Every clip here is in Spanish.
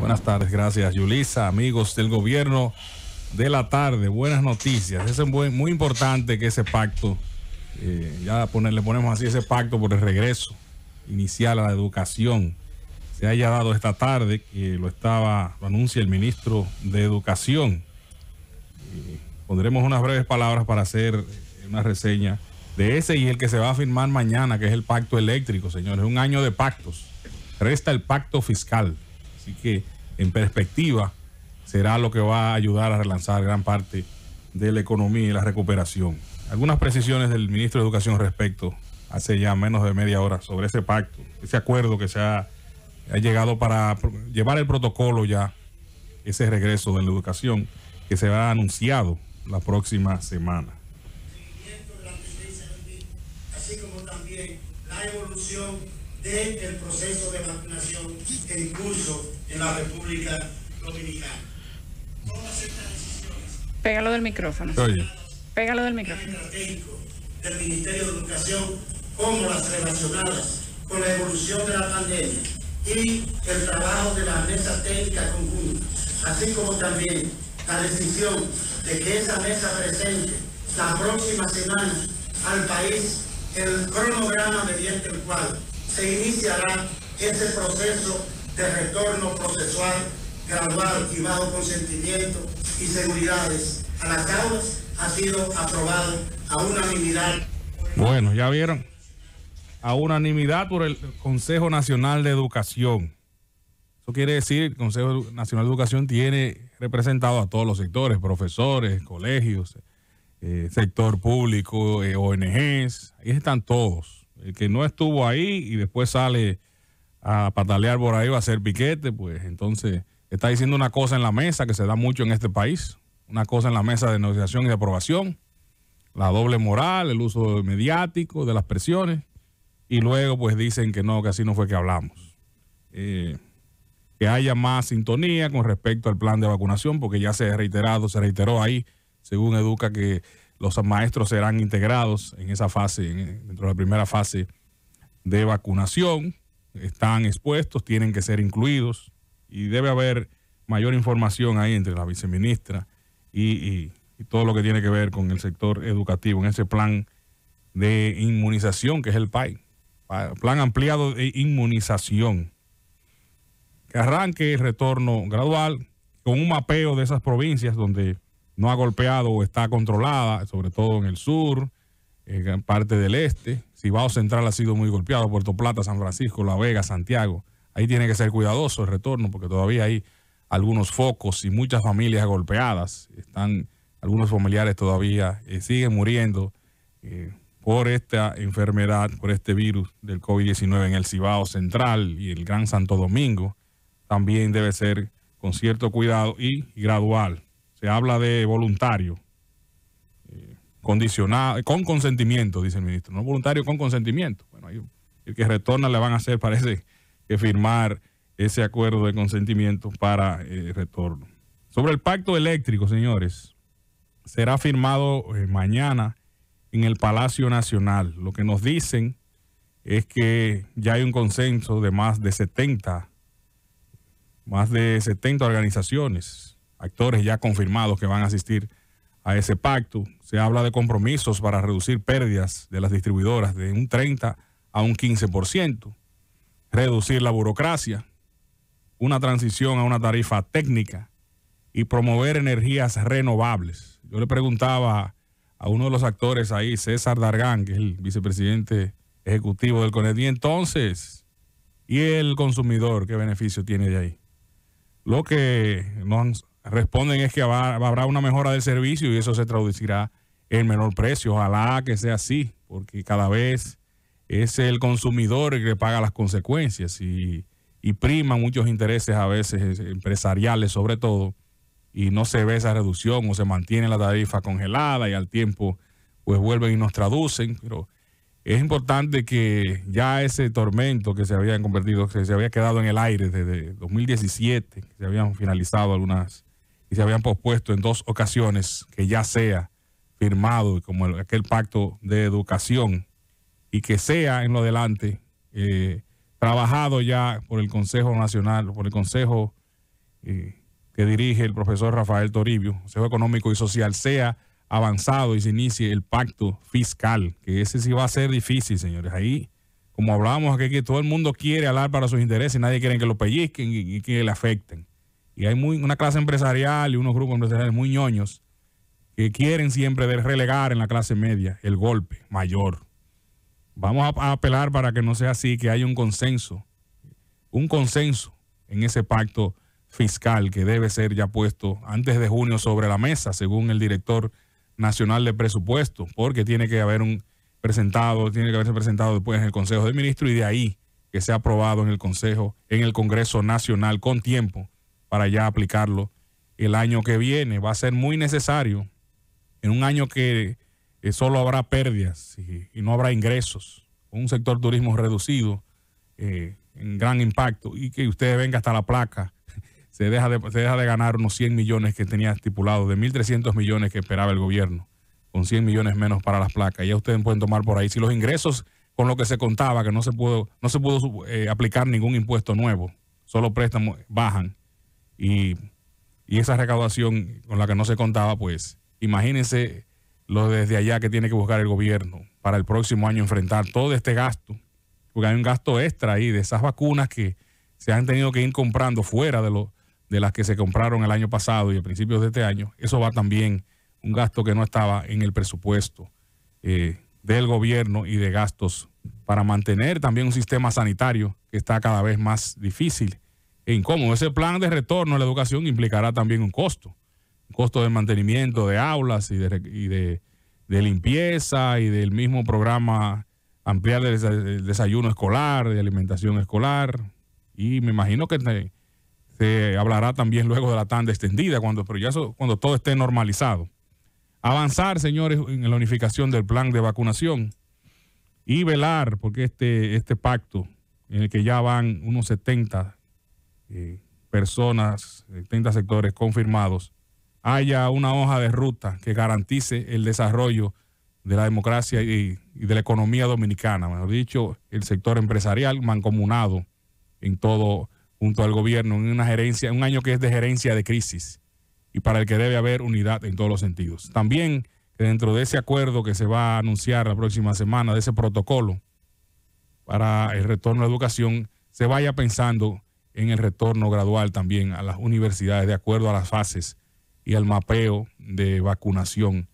Buenas tardes, gracias Yulisa, amigos del gobierno de la tarde, buenas noticias. Es muy, importante que ese pacto, eh, ya poner, le ponemos así ese pacto por el regreso inicial a la educación, se haya dado esta tarde, que lo estaba, lo anuncia el ministro de Educación. Eh, pondremos unas breves palabras para hacer una reseña de ese y el que se va a firmar mañana, que es el pacto eléctrico, señores. Un año de pactos. Resta el pacto fiscal. Así que en perspectiva será lo que va a ayudar a relanzar gran parte de la economía y la recuperación. Algunas precisiones del ministro de Educación respecto hace ya menos de media hora sobre ese pacto, ese acuerdo que se ha, llegado para llevar el protocolo ya, ese regreso de la educación que se ha anunciado la próxima semana. Así como también la evolución del proceso de vacunación en curso en la República Dominicana. Todas estas decisiones. Pégalo del micrófono. Oye. Pégalo del micrófono. del Ministerio de Educación, como las relacionadas con la evolución de la pandemia y el trabajo de las mesas técnica conjuntas así como también la decisión de que esa mesa presente la próxima semana al país el cronograma mediante el cual se iniciará ese proceso de retorno procesual gradual y bajo consentimiento y seguridades a las ha sido aprobado a unanimidad. Bueno, ya vieron, a unanimidad por el Consejo Nacional de Educación. Eso quiere decir que el Consejo Nacional de Educación tiene representado a todos los sectores, profesores, colegios, eh, sector público, eh, ONGs, ahí están todos. El que no estuvo ahí y después sale a patalear por ahí, va a hacer piquete, pues entonces está diciendo una cosa en la mesa que se da mucho en este país, una cosa en la mesa de negociación y de aprobación, la doble moral, el uso mediático de las presiones, y luego pues dicen que no, que así no fue que hablamos. Eh, que haya más sintonía con respecto al plan de vacunación, porque ya se ha reiterado, se reiteró ahí, según Educa, que los maestros serán integrados en esa fase, dentro de la primera fase de vacunación. Están expuestos, tienen que ser incluidos y debe haber mayor información ahí entre la viceministra y, todo lo que tiene que ver con el sector educativo en ese plan de inmunización que es el PAI, plan ampliado de inmunización. Que arranque el retorno gradual con un mapeo de esas provincias donde no ha golpeado o está controlada, sobre todo en el sur, en parte del este. Cibao Central ha sido muy golpeado, Puerto Plata, San Francisco, La Vega, Santiago. Ahí tiene que ser cuidadoso el retorno porque todavía hay algunos focos y muchas familias golpeadas. Están algunos familiares todavía eh, siguen muriendo eh, por esta enfermedad, por este virus del COVID-19 en el Cibao Central y el Gran Santo Domingo. También debe ser con cierto cuidado y gradual se habla de voluntario, eh, condicionado, eh, con consentimiento, dice el ministro, no voluntario con consentimiento. Bueno, el que retorna le van a hacer, parece que firmar ese acuerdo de consentimiento para el eh, retorno. Sobre el pacto eléctrico, señores, será firmado mañana en el Palacio Nacional. Lo que nos dicen es que ya hay un consenso de más de 70, más de 70 organizaciones actores ya confirmados que van a asistir a ese pacto. Se habla de compromisos para reducir pérdidas de las distribuidoras de un 30 a un 15%, reducir la burocracia, una transición a una tarifa técnica y promover energías renovables. Yo le preguntaba a uno de los actores ahí, César Dargán, que es el vicepresidente ejecutivo del CONED, y entonces, ¿y el consumidor qué beneficio tiene de ahí? Lo que nos responden es que habrá una mejora del servicio y eso se traducirá en menor precio. Ojalá que sea así, porque cada vez es el consumidor el que paga las consecuencias y, prima muchos intereses a veces empresariales sobre todo y no se ve esa reducción o se mantiene la tarifa congelada y al tiempo pues vuelven y nos traducen, pero es importante que ya ese tormento que se había convertido, que se había quedado en el aire desde 2017, que se habían finalizado algunas y se habían pospuesto en dos ocasiones, que ya sea firmado como aquel pacto de educación y que sea en lo adelante eh, trabajado ya por el Consejo Nacional, por el Consejo eh, que dirige el profesor Rafael Toribio, Consejo Económico y Social, sea avanzado y se inicie el pacto fiscal, que ese sí va a ser difícil, señores. Ahí, como hablábamos aquí, que todo el mundo quiere hablar para sus intereses, nadie quiere que lo pellizquen y que le afecten. Y hay una clase empresarial y unos grupos empresariales muy ñoños que quieren siempre relegar en la clase media el golpe mayor. Vamos a, apelar para que no sea así, que haya un consenso, un consenso en ese pacto fiscal que debe ser ya puesto antes de junio sobre la mesa, según el director nacional de presupuesto, porque tiene que haber un presentado, tiene que haberse presentado después en el Consejo de Ministros y de ahí que sea aprobado en el Consejo, en el Congreso Nacional con tiempo para ya aplicarlo el año que viene. Va a ser muy necesario en un año que eh, solo habrá pérdidas y, no habrá ingresos, un sector turismo reducido eh, en gran impacto y que usted venga hasta la placa, se deja, de, deja de ganar unos 100 millones que tenía estipulado, de 1.300 millones que esperaba el gobierno, con 100 millones menos para las placas. Ya ustedes pueden tomar por ahí. Si los ingresos con lo que se contaba, que no se pudo, no se pudo eh, aplicar ningún impuesto nuevo, solo préstamos bajan y, esa recaudación con la que no se contaba, pues imagínense lo desde allá que tiene que buscar el gobierno para el próximo año enfrentar todo este gasto, porque hay un gasto extra ahí de esas vacunas que se han tenido que ir comprando fuera de, lo, de las que se compraron el año pasado y a principios de este año. Eso va también un gasto que no estaba en el presupuesto eh, del gobierno y de gastos para mantener también un sistema sanitario que está cada vez más difícil en cómo Ese plan de retorno a la educación implicará también un costo, un costo de mantenimiento de aulas y de, limpieza y del mismo programa ampliar el desayuno escolar, de alimentación escolar. Y me imagino que se hablará también luego de la tanda extendida, cuando, pero ya eso, cuando todo esté normalizado. Avanzar, señores, en la unificación del plan de vacunación y velar porque este, este pacto en el que ya van unos 70 eh, personas, 30 eh, sectores confirmados, haya una hoja de ruta que garantice el desarrollo de la democracia y, de la economía dominicana, mejor dicho, el sector empresarial mancomunado en todo junto al gobierno, en una gerencia, un año que es de gerencia de crisis y para el que debe haber unidad en todos los sentidos. También dentro de ese acuerdo que se va a anunciar la próxima semana, de ese protocolo para el retorno a la educación, se vaya pensando en el retorno gradual también a las universidades de acuerdo a las fases y al mapeo de vacunación.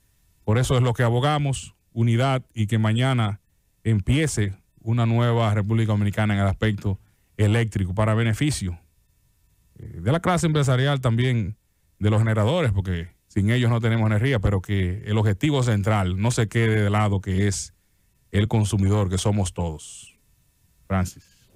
Por eso es lo que abogamos, unidad y que mañana empiece una nueva República Dominicana en el aspecto eléctrico para beneficio eh, de la clase empresarial también, de los generadores, porque sin ellos no tenemos energía, pero que el objetivo central no se quede de lado que es el consumidor, que somos todos. Francis.